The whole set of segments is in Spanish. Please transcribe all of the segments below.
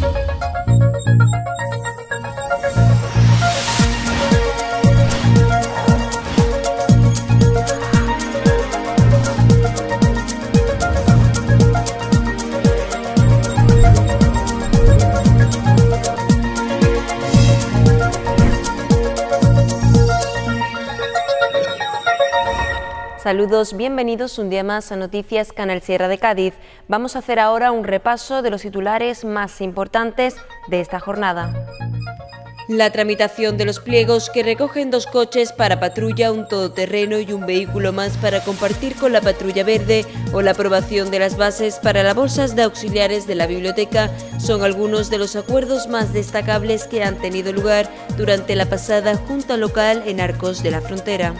thank you Saludos, bienvenidos un día más a Noticias Canal Sierra de Cádiz. Vamos a hacer ahora un repaso de los titulares más importantes de esta jornada. La tramitación de los pliegos que recogen dos coches para patrulla, un todoterreno y un vehículo más para compartir con la patrulla verde o la aprobación de las bases para las bolsas de auxiliares de la biblioteca son algunos de los acuerdos más destacables que han tenido lugar durante la pasada Junta Local en Arcos de la Frontera.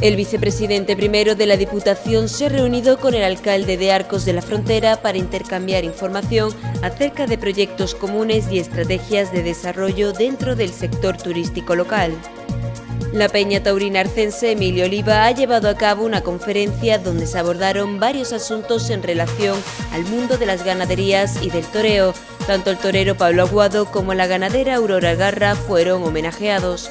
El vicepresidente primero de la Diputación se ha reunido con el alcalde de Arcos de la Frontera para intercambiar información acerca de proyectos comunes y estrategias de desarrollo dentro del sector turístico local. La Peña Taurina Arcense Emilio Oliva ha llevado a cabo una conferencia donde se abordaron varios asuntos en relación al mundo de las ganaderías y del toreo. Tanto el torero Pablo Aguado como la ganadera Aurora Garra fueron homenajeados.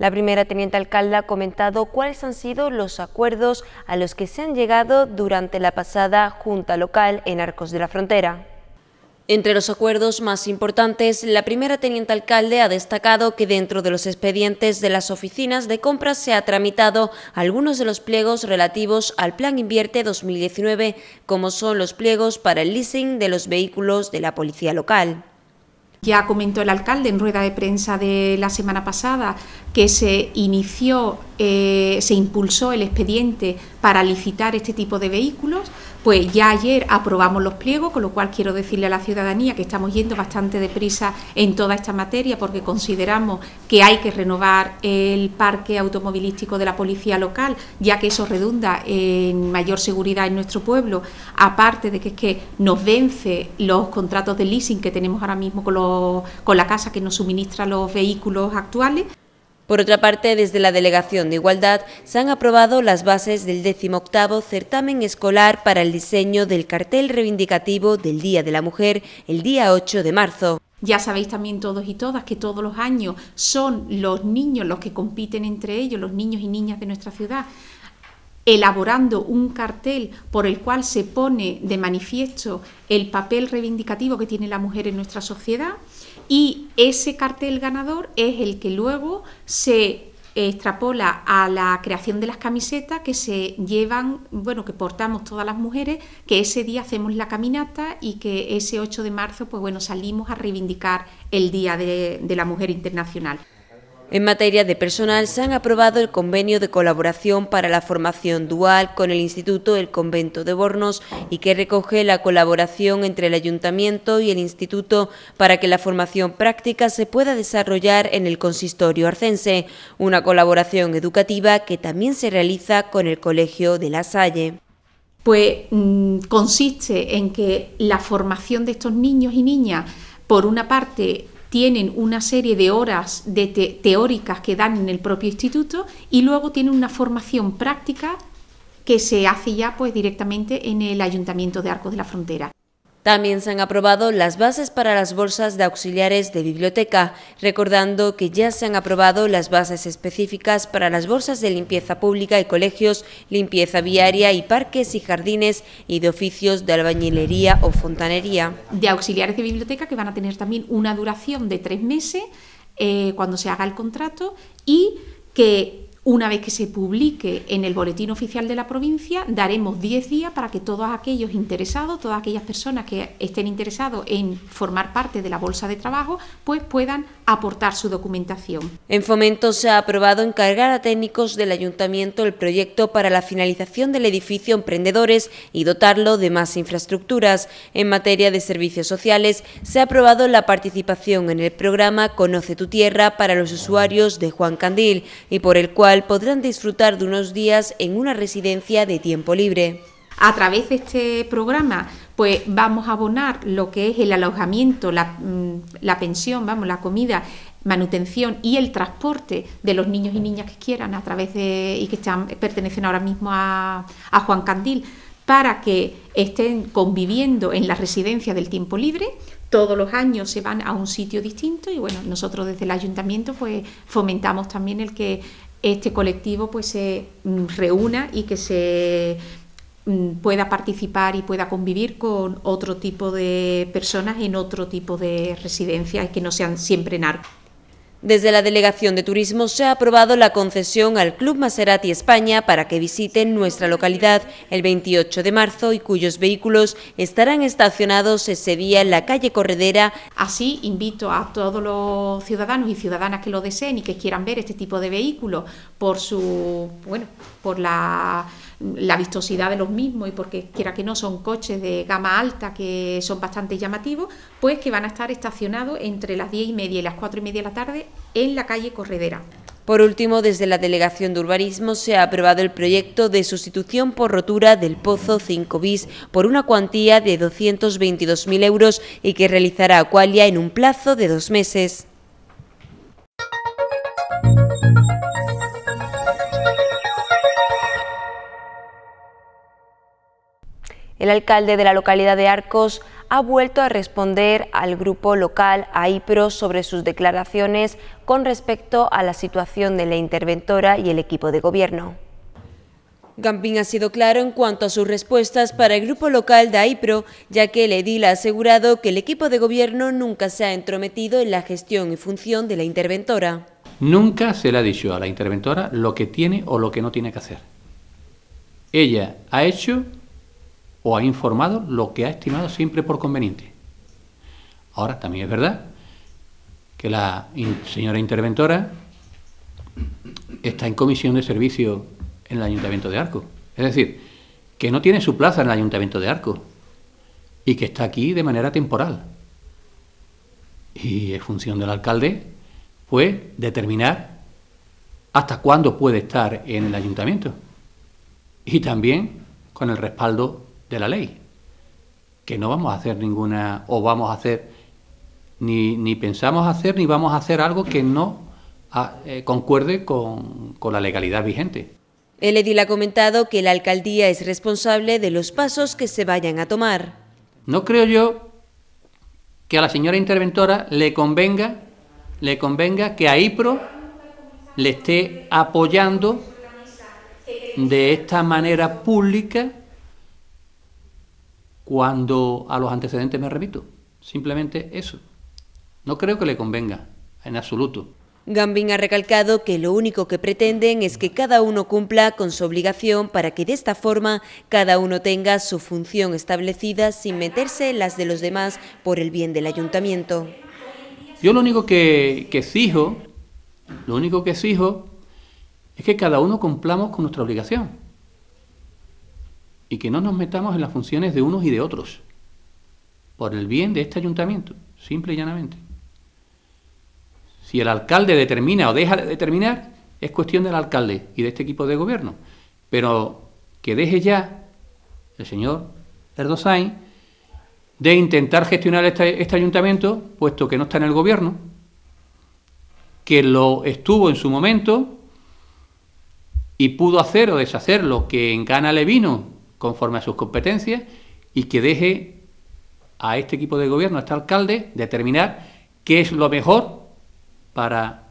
La primera teniente alcalde ha comentado cuáles han sido los acuerdos a los que se han llegado durante la pasada Junta Local en Arcos de la Frontera. Entre los acuerdos más importantes, la primera teniente alcalde ha destacado que dentro de los expedientes de las oficinas de compras se ha tramitado algunos de los pliegos relativos al Plan Invierte 2019, como son los pliegos para el leasing de los vehículos de la policía local. Ya comentó el alcalde en rueda de prensa de la semana pasada que se inició, eh, se impulsó el expediente para licitar este tipo de vehículos. Pues ya ayer aprobamos los pliegos, con lo cual quiero decirle a la ciudadanía que estamos yendo bastante deprisa en toda esta materia porque consideramos que hay que renovar el parque automovilístico de la policía local, ya que eso redunda en mayor seguridad en nuestro pueblo, aparte de que es que nos vence los contratos de leasing que tenemos ahora mismo con, con la casa que nos suministra los vehículos actuales. Por otra parte, desde la Delegación de Igualdad se han aprobado las bases del 18 Certamen Escolar para el Diseño del Cartel Reivindicativo del Día de la Mujer el día 8 de marzo. Ya sabéis también todos y todas que todos los años son los niños los que compiten entre ellos, los niños y niñas de nuestra ciudad, elaborando un cartel por el cual se pone de manifiesto el papel reivindicativo que tiene la mujer en nuestra sociedad y ese cartel ganador es el que luego se extrapola a la creación de las camisetas que se llevan, bueno, que portamos todas las mujeres, que ese día hacemos la caminata y que ese 8 de marzo, pues bueno, salimos a reivindicar el Día de la Mujer Internacional. En materia de personal se han aprobado el convenio de colaboración para la formación dual con el Instituto El Convento de Bornos y que recoge la colaboración entre el Ayuntamiento y el Instituto para que la formación práctica se pueda desarrollar en el consistorio arcense, una colaboración educativa que también se realiza con el Colegio de La Salle pues mm, consiste en que la formación de estos niños y niñas, por una parte, tienen una serie de horas de teóricas que dan en el propio instituto y luego tienen una formación práctica que se hace ya pues directamente en el Ayuntamiento de Arcos de la Frontera. También se han aprobado las bases para las bolsas de auxiliares de biblioteca, recordando que ya se han aprobado las bases específicas para las bolsas de limpieza pública y colegios, limpieza viaria y parques y jardines y de oficios de albañilería o fontanería. De auxiliares de biblioteca que van a tener también una duración de tres meses eh, cuando se haga el contrato y que una vez que se publique en el boletín oficial de la provincia, daremos 10 días para que todos aquellos interesados, todas aquellas personas que estén interesados en formar parte de la bolsa de trabajo, pues puedan aportar su documentación. En Fomento se ha aprobado encargar a técnicos del ayuntamiento el proyecto para la finalización del edificio Emprendedores y dotarlo de más infraestructuras. En materia de servicios sociales, se ha aprobado la participación en el programa Conoce tu tierra para los usuarios de Juan Candil y por el cual podrán disfrutar de unos días en una residencia de tiempo libre. A través de este programa, pues vamos a abonar lo que es el alojamiento, la, mm, pensión, vamos, la comida, manutención y el transporte de los niños y niñas que quieran a través de y que están, pertenecen ahora mismo a, Juan Candil para que estén conviviendo en la residencia del tiempo libre. Todos los años se van a un sitio distinto y bueno, nosotros desde el ayuntamiento pues fomentamos también el que este colectivo pues se mm, reúna y que se mm, pueda participar y pueda convivir con otro tipo de personas en otro tipo de residencias y que no sean siempre narcos. Desde la Delegación de Turismo se ha aprobado la concesión al Club Maserati España para que visiten nuestra localidad el 28 de marzo y cuyos vehículos estarán estacionados ese día en la calle Corredera. Así invito a todos los ciudadanos y ciudadanas que lo deseen y que quieran ver este tipo de vehículos por su, bueno, por la la vistosidad de los mismos y porque quiera que no son coches de gama alta que son bastante llamativos, pues que van a estar estacionados entre las diez y media y las cuatro y media de la tarde en la calle Corredera. Por último, desde la Delegación de Urbanismo se ha aprobado el proyecto de sustitución por rotura del Pozo 5 bis por una cuantía de 222.000 euros y que realizará Acualia en un plazo de dos meses. El alcalde de la localidad de Arcos ha vuelto a responder al grupo local AIPRO sobre sus declaraciones con respecto a la situación de la interventora y el equipo de gobierno. Gampín ha sido claro en cuanto a sus respuestas para el grupo local de AIPRO, ya que el edil ha asegurado que el equipo de gobierno nunca se ha entrometido en la gestión y función de la interventora. Nunca se le ha dicho a la interventora lo que tiene o lo que no tiene que hacer. Ella ha hecho o ha informado lo que ha estimado siempre por conveniente. Ahora, también es verdad que la señora interventora está en comisión de servicio en el Ayuntamiento de Arco. Es decir, que no tiene su plaza en el Ayuntamiento de Arco y que está aquí de manera temporal. Y es función del alcalde, pues, determinar hasta cuándo puede estar en el Ayuntamiento. Y también con el respaldo de la ley, que no vamos a hacer ninguna, o vamos a hacer, ni, ni pensamos hacer, ni vamos a hacer algo que no ah, eh, concuerde con, con la legalidad vigente. El edil ha comentado que la alcaldía es responsable de los pasos que se vayan a tomar. No creo yo que a la señora interventora le convenga, le convenga que a IPRO le esté apoyando de esta manera pública cuando a los antecedentes me remito. Simplemente eso. No creo que le convenga, en absoluto. Gambín ha recalcado que lo único que pretenden es que cada uno cumpla con su obligación para que de esta forma cada uno tenga su función establecida sin meterse en las de los demás por el bien del ayuntamiento. Yo lo único que, que exijo, lo único que exijo es que cada uno cumplamos con nuestra obligación y que no nos metamos en las funciones de unos y de otros, por el bien de este ayuntamiento, simple y llanamente. Si el alcalde determina o deja de determinar, es cuestión del alcalde y de este equipo de gobierno. Pero que deje ya el señor Erdosain de intentar gestionar este, este, ayuntamiento, puesto que no está en el gobierno, que lo estuvo en su momento y pudo hacer o deshacer lo que en Gana le vino conforme a sus competencias y que deje a este equipo de gobierno, a este alcalde, determinar qué es lo mejor para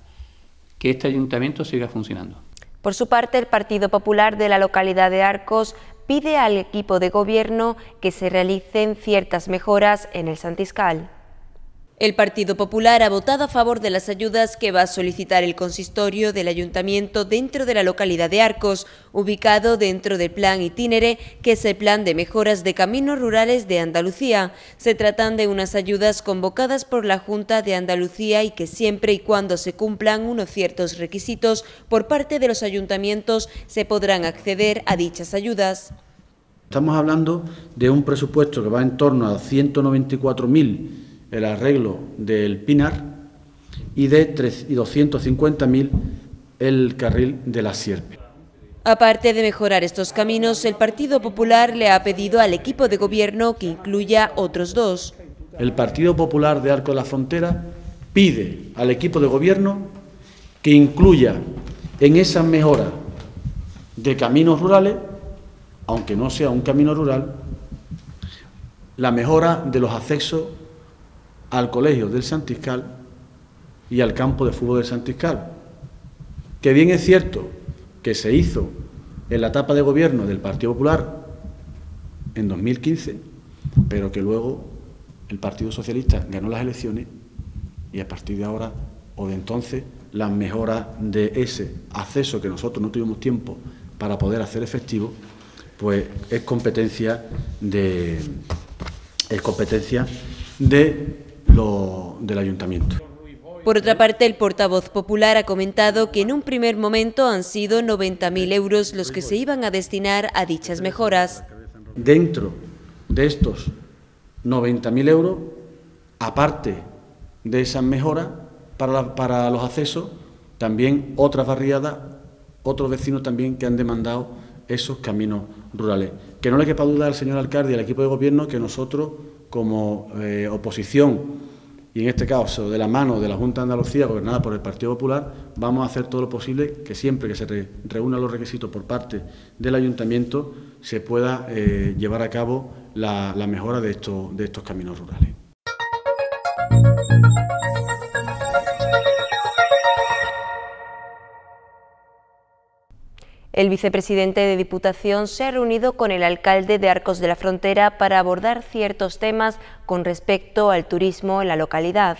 que este ayuntamiento siga funcionando. Por su parte, el Partido Popular de la localidad de Arcos pide al equipo de gobierno que se realicen ciertas mejoras en el Santiscal. El Partido Popular ha votado a favor de las ayudas que va a solicitar el consistorio del ayuntamiento dentro de la localidad de Arcos, ubicado dentro del plan Itinere, que es el plan de mejoras de caminos rurales de Andalucía. Se tratan de unas ayudas convocadas por la Junta de Andalucía y que siempre y cuando se cumplan unos ciertos requisitos por parte de los ayuntamientos se podrán acceder a dichas ayudas. Estamos hablando de un presupuesto que va en torno a 194.000 el arreglo del Pinar y de 250.000 el carril de la Sierpe. Aparte de mejorar estos caminos, el Partido Popular le ha pedido al equipo de gobierno que incluya otros dos. El Partido Popular de Arco de la Frontera pide al equipo de gobierno que incluya en esa mejora de caminos rurales, aunque no sea un camino rural, la mejora de los accesos al colegio del Santiscal y al campo de fútbol del Santiscal. Que bien es cierto que se hizo en la etapa de gobierno del Partido Popular en 2015, pero que luego el Partido Socialista ganó las elecciones y a partir de ahora o de entonces las mejoras de ese acceso que nosotros no tuvimos tiempo para poder hacer efectivo, pues es competencia de es competencia de del ayuntamiento. Por otra parte, el portavoz popular ha comentado que en un primer momento han sido 90.000 euros los que se iban a destinar a dichas mejoras. Dentro de estos 90.000 euros, aparte de esas mejoras para, los accesos, también otras barriadas, otros vecinos también que han demandado esos caminos rurales. Que no le quepa duda al señor alcalde y al equipo de gobierno que nosotros, como eh, oposición, y en este caso de la mano de la Junta de Andalucía gobernada por el Partido Popular, vamos a hacer todo lo posible que siempre que se reúnan los requisitos por parte del ayuntamiento se pueda eh, llevar a cabo la, mejora de estos caminos rurales. El vicepresidente de Diputación se ha reunido con el alcalde de Arcos de la Frontera para abordar ciertos temas con respecto al turismo en la localidad.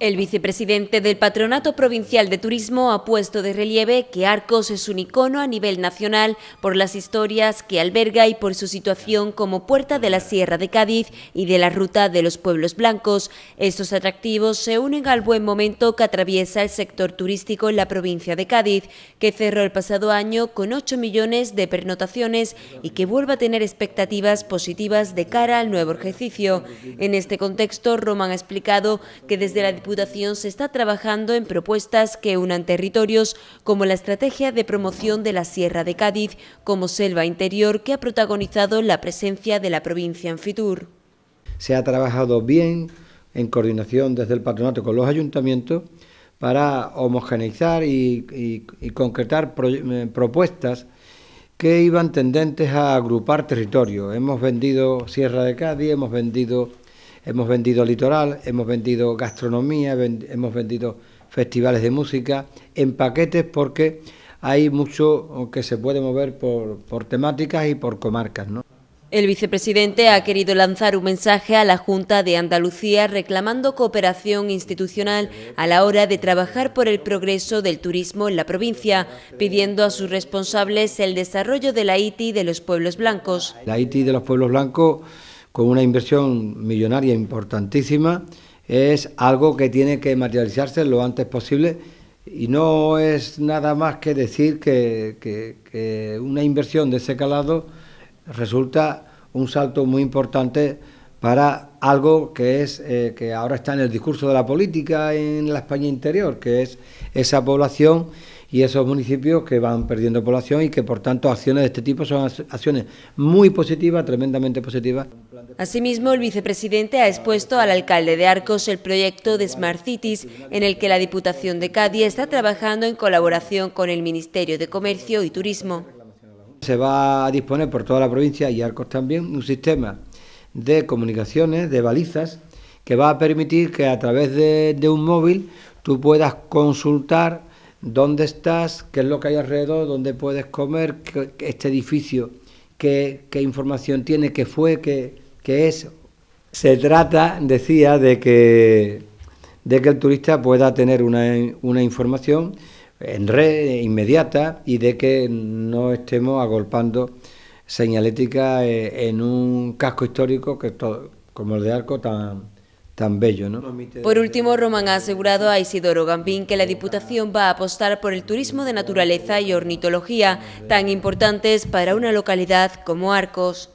El vicepresidente del Patronato Provincial de Turismo ha puesto de relieve que Arcos es un icono a nivel nacional por las historias que alberga y por su situación como puerta de la Sierra de Cádiz y de la Ruta de los Pueblos Blancos. Estos atractivos se unen al buen momento que atraviesa el sector turístico en la provincia de Cádiz, que cerró el pasado año con 8 millones de pernotaciones y que vuelve a tener expectativas positivas de cara al nuevo ejercicio. En este contexto, Román ha explicado que desde la la Diputación se está trabajando en propuestas que unan territorios como la estrategia de promoción de la Sierra de Cádiz como selva interior que ha protagonizado la presencia de la provincia en Fitur. Se ha trabajado bien en coordinación desde el patronato con los ayuntamientos para homogeneizar y, concretar eh, propuestas que iban tendentes a agrupar territorio. Hemos vendido Sierra de Cádiz, hemos vendido Hemos vendido litoral, hemos vendido gastronomía, hemos vendido festivales de música en paquetes porque hay mucho que se puede mover por, temáticas y por comarcas. El vicepresidente ha querido lanzar un mensaje a la Junta de Andalucía reclamando cooperación institucional a la hora de trabajar por el progreso del turismo en la provincia, pidiendo a sus responsables el desarrollo de la ITI de los pueblos blancos. La ITI de los pueblos blancos con una inversión millonaria importantísima, es algo que tiene que materializarse lo antes posible y no es nada más que decir que, que, una inversión de ese calado resulta un salto muy importante para algo que es eh, que ahora está en el discurso de la política en la España interior, que es esa población y esos municipios que van perdiendo población y que por tanto acciones de este tipo son acciones muy positivas, tremendamente positivas. Asimismo, el vicepresidente ha expuesto al alcalde de Arcos el proyecto de Smart Cities, en el que la Diputación de Cádiz está trabajando en colaboración con el Ministerio de Comercio y Turismo. Se va a disponer por toda la provincia y Arcos también un sistema de comunicaciones, de balizas, que va a permitir que a través de, un móvil tú puedas consultar dónde estás, qué es lo que hay alrededor, dónde puedes comer, qué, este edificio, qué, qué información tiene, qué fue, qué, que es, se trata, decía, de que, de que el turista pueda tener una, información en red inmediata y de que no estemos agolpando señalética eh, en un casco histórico que como el de Arco tan, tan bello. ¿no? Por último, Román ha asegurado a Isidoro Gambín que la Diputación va a apostar por el turismo de naturaleza y ornitología, tan importantes para una localidad como Arcos.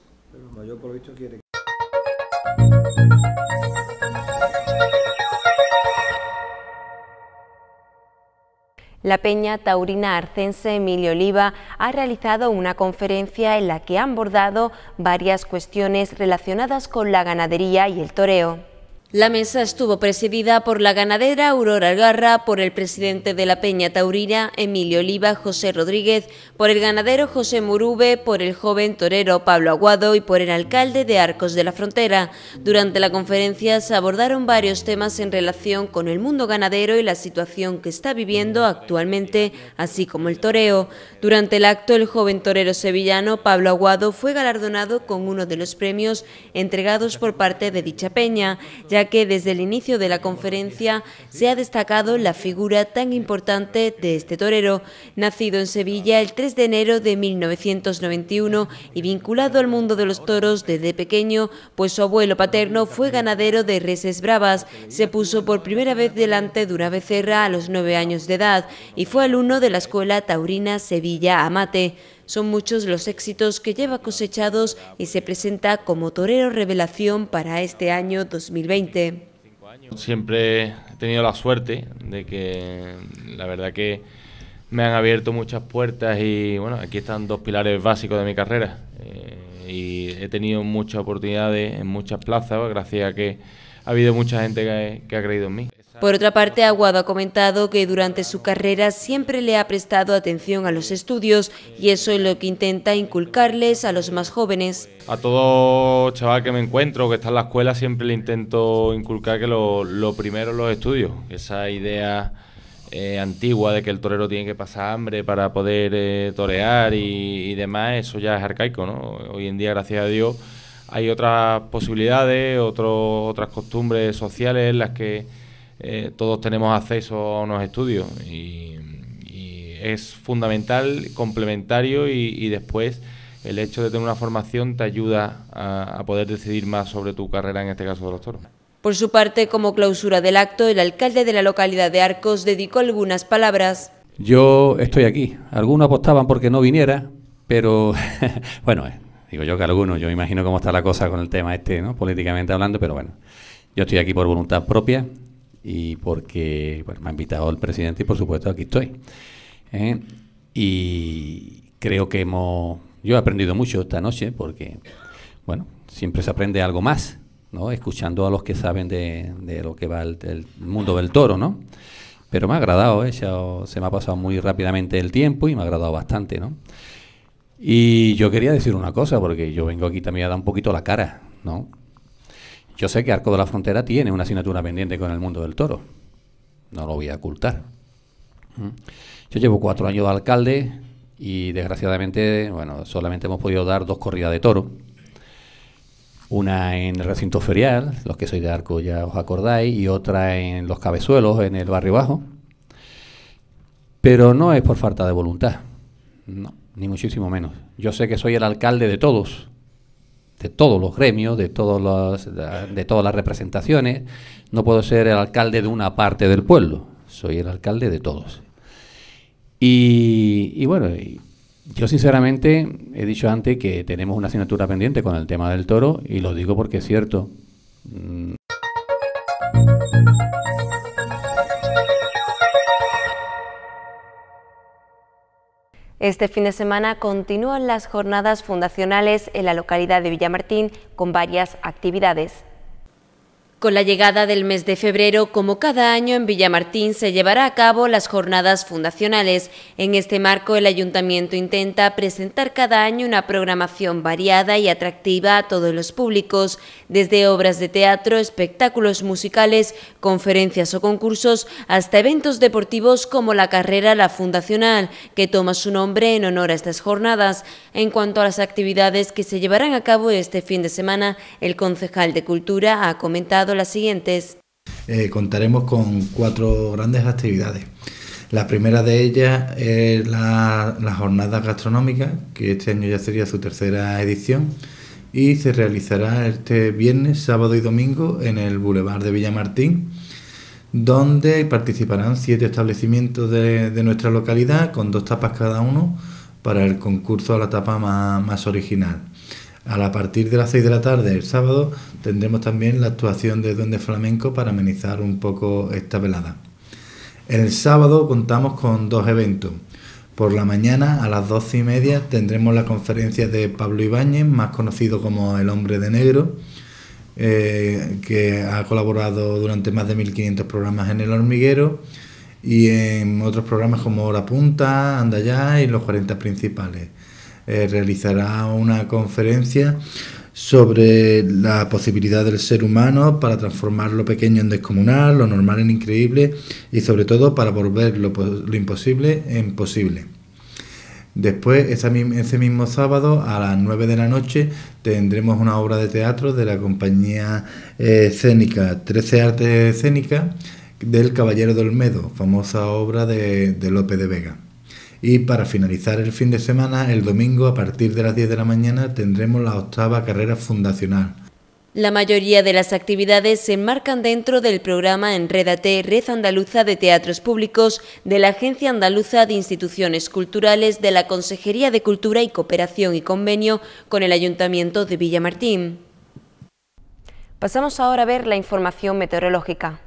La Peña Taurina Arcense Emilio Oliva ha realizado una conferencia en la que han abordado varias cuestiones relacionadas con la ganadería y el toreo. La mesa estuvo presidida por la ganadera Aurora Algarra, por el presidente de la Peña Taurina, Emilio Oliva, José Rodríguez, por el ganadero José Murube, por el joven torero Pablo Aguado y por el alcalde de Arcos de la Frontera. Durante la conferencia se abordaron varios temas en relación con el mundo ganadero y la situación que está viviendo actualmente, así como el toreo. Durante el acto, el joven torero sevillano Pablo Aguado fue galardonado con uno de los premios entregados por parte de dicha peña, ya que desde el inicio de la conferencia se ha destacado la figura tan importante de este torero, nacido en Sevilla el 3 de enero de 1991 y vinculado al mundo de los toros desde pequeño, pues su abuelo paterno fue ganadero de reses bravas, se puso por primera vez delante de una becerra a los nueve años de edad y fue alumno de la Escuela Taurina Sevilla Amate. Son muchos los éxitos que lleva cosechados y se presenta como torero revelación para este año 2020. Siempre he tenido la suerte de que la verdad que me han abierto muchas puertas y bueno, aquí están dos pilares básicos de mi carrera. Eh, y he tenido muchas oportunidades en muchas plazas gracias a que ha habido mucha gente que ha creído en mí. Por otra parte, Aguado ha comentado que durante su carrera siempre le ha prestado atención a los estudios y eso es lo que intenta inculcarles a los más jóvenes. A todo chaval que me encuentro, que está en la escuela, siempre le intento inculcar que lo, lo primero los estudios, esa idea eh, antigua de que el torero tiene que pasar hambre para poder eh, torear y, demás, eso ya es arcaico, ¿no? Hoy en día, gracias a Dios, hay otras posibilidades, otras costumbres sociales en las que eh, todos tenemos acceso a unos estudios y, es fundamental, complementario y, después el hecho de tener una formación te ayuda a, poder decidir más sobre tu carrera, en este caso de los toros. Por su parte, como clausura del acto, el alcalde de la localidad de Arcos dedicó algunas palabras. Yo estoy aquí. Algunos apostaban porque no viniera, pero bueno, eh, digo yo que algunos, yo imagino cómo está la cosa con el tema este, ¿no? políticamente hablando, pero bueno, yo estoy aquí por voluntad propia, y porque me ha invitado el presidente y por supuesto aquí estoy. ¿eh? Y creo que hemos, yo he aprendido mucho esta noche porque, bueno, siempre se aprende algo más, ¿no? Escuchando a los que saben de, lo que va el, mundo del toro, ¿no? Pero me ha agradado, ¿eh? se me ha pasado muy rápidamente el tiempo y me ha agradado bastante, ¿no? Y yo quería decir una cosa, porque yo vengo aquí también a dar un poquito la cara, ¿no? Yo sé que Arco de la Frontera tiene una asignatura pendiente con el mundo del toro. No lo voy a ocultar. ¿Mm? Yo llevo cuatro años de alcalde y desgraciadamente, bueno, solamente hemos podido dar dos corridas de toro. Una en el recinto ferial, los que sois de Arco ya os acordáis, y otra en los cabezuelos, en el barrio bajo. Pero no es por falta de voluntad, no, ni muchísimo menos. Yo sé que soy el alcalde de todos, de todos los gremios, de, todos de, todas las representaciones. No puedo ser el alcalde de una parte del pueblo, soy el alcalde de todos. Y, bueno, yo sinceramente he dicho antes que tenemos una asignatura pendiente con el tema del toro y lo digo porque es cierto. Mm. Este fin de semana continúan las jornadas fundacionales en la localidad de Villamartín con varias actividades. Con la llegada del mes de febrero, como cada año en Villamartín se llevará a cabo las jornadas fundacionales. En este marco, el ayuntamiento intenta presentar cada año una programación variada y atractiva a todos los públicos, desde obras de teatro, espectáculos musicales, conferencias o concursos, hasta eventos deportivos como la carrera La Fundacional, que toma su nombre en honor a estas jornadas. En cuanto a las actividades que se llevarán a cabo este fin de semana, el concejal de Cultura ha comentado las siguientes. Eh, contaremos con cuatro grandes actividades. La primera de ellas es la, jornada gastronómica, que este año ya sería su tercera edición y se realizará este viernes, sábado y domingo en el Boulevard de Villamartín, donde participarán siete establecimientos de, nuestra localidad con dos tapas cada uno para el concurso a la tapa más original. A partir de las 6 de la tarde, el sábado, tendremos también la actuación de Duende Flamenco para amenizar un poco esta velada. El sábado contamos con dos eventos. Por la mañana, a las 12 y media, tendremos la conferencia de Pablo Ibáñez, más conocido como El Hombre de Negro, eh, que ha colaborado durante más de 1500 programas en El Hormiguero y en otros programas como La Punta, Anda y Los 40 Principales. Eh, realizará una conferencia sobre la posibilidad del ser humano para transformar lo pequeño en descomunal, lo normal en increíble y sobre todo para volver lo, imposible en posible. Después, ese mismo sábado, a las 9 de la noche, tendremos una obra de teatro de la compañía eh, escénica 13 Artes Escénicas del Caballero de Olmedo, famosa obra de, de Lope de Vega. Y para finalizar el fin de semana, el domingo a partir de las 10 de la mañana tendremos la octava carrera fundacional. La mayoría de las actividades se enmarcan dentro del programa Enrédate Red Andaluza de Teatros Públicos de la Agencia Andaluza de Instituciones Culturales de la Consejería de Cultura y Cooperación y Convenio con el Ayuntamiento de Villamartín. Pasamos ahora a ver la información meteorológica.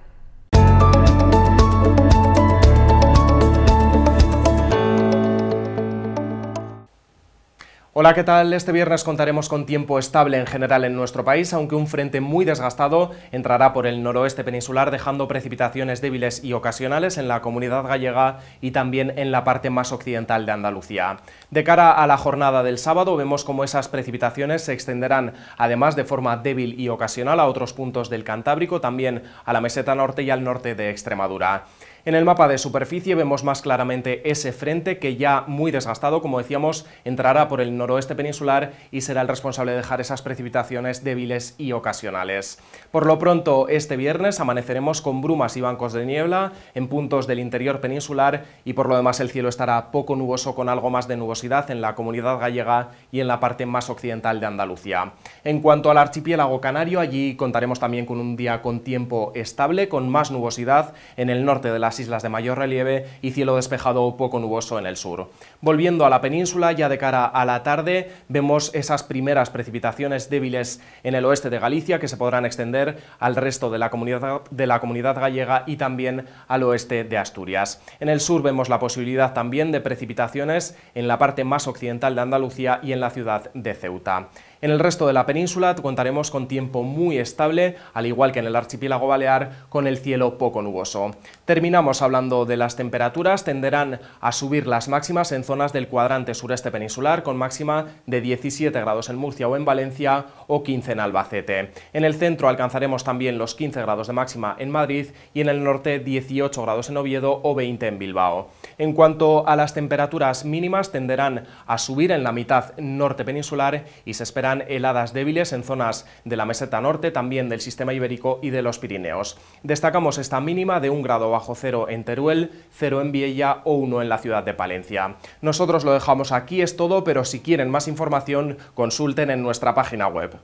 Hola, ¿qué tal? Este viernes contaremos con tiempo estable en general en nuestro país, aunque un frente muy desgastado entrará por el noroeste peninsular dejando precipitaciones débiles y ocasionales en la comunidad gallega y también en la parte más occidental de Andalucía. De cara a la jornada del sábado vemos cómo esas precipitaciones se extenderán además de forma débil y ocasional a otros puntos del Cantábrico, también a la meseta norte y al norte de Extremadura. En el mapa de superficie vemos más claramente ese frente que ya muy desgastado, como decíamos, entrará por el noroeste peninsular y será el responsable de dejar esas precipitaciones débiles y ocasionales. Por lo pronto, este viernes amaneceremos con brumas y bancos de niebla en puntos del interior peninsular y por lo demás el cielo estará poco nuboso con algo más de nubosidad en la comunidad gallega y en la parte más occidental de Andalucía. En cuanto al archipiélago canario, allí contaremos también con un día con tiempo estable, con más nubosidad en el norte de las islas de mayor relieve y cielo despejado o poco nuboso en el sur. Volviendo a la península, ya de cara a la tarde, vemos esas primeras precipitaciones débiles en el oeste de Galicia que se podrán extender al resto de la comunidad gallega y también al oeste de Asturias. En el sur vemos la posibilidad también de precipitaciones en la parte más occidental de Andalucía y en la ciudad de Ceuta. En el resto de la península contaremos con tiempo muy estable, al igual que en el archipiélago balear, con el cielo poco nuboso. Terminamos hablando de las temperaturas, tenderán a subir las máximas en zonas del cuadrante sureste peninsular, con máxima de 17 grados en Murcia o en Valencia o 15 en Albacete. En el centro alcanzaremos también los 15 grados de máxima en Madrid y en el norte 18 grados en Oviedo o 20 en Bilbao. En cuanto a las temperaturas mínimas, tenderán a subir en la mitad norte peninsular y se espera heladas débiles en zonas de la meseta norte, también del sistema ibérico y de los Pirineos. Destacamos esta mínima de un grado bajo cero en Teruel, ...cero en Viella o uno en la ciudad de Palencia. Nosotros lo dejamos aquí, es todo, pero si quieren más información consulten en nuestra página web.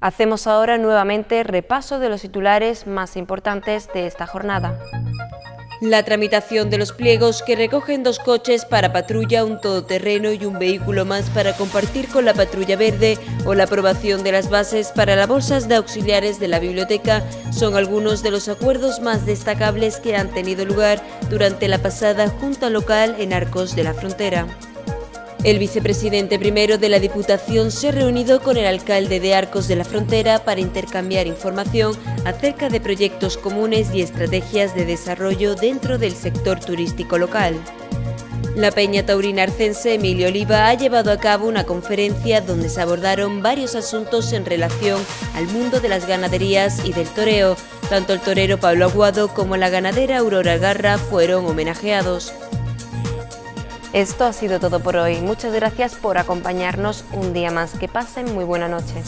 Hacemos ahora nuevamente repaso de los titulares más importantes de esta jornada. La tramitación de los pliegos que recogen dos coches para patrulla, un todoterreno y un vehículo más para compartir con la patrulla verde o la aprobación de las bases para las bolsas de auxiliares de la biblioteca son algunos de los acuerdos más destacables que han tenido lugar durante la pasada Junta Local en Arcos de la Frontera. El vicepresidente primero de la Diputación se ha reunido con el alcalde de Arcos de la Frontera para intercambiar información acerca de proyectos comunes y estrategias de desarrollo dentro del sector turístico local. La Peña Taurina Arcense Emilio Oliva ha llevado a cabo una conferencia donde se abordaron varios asuntos en relación al mundo de las ganaderías y del toreo. Tanto el torero Pablo Aguado como la ganadera Aurora Garra fueron homenajeados. Esto ha sido todo por hoy. Muchas gracias por acompañarnos un día más. Que pasen muy buena noche.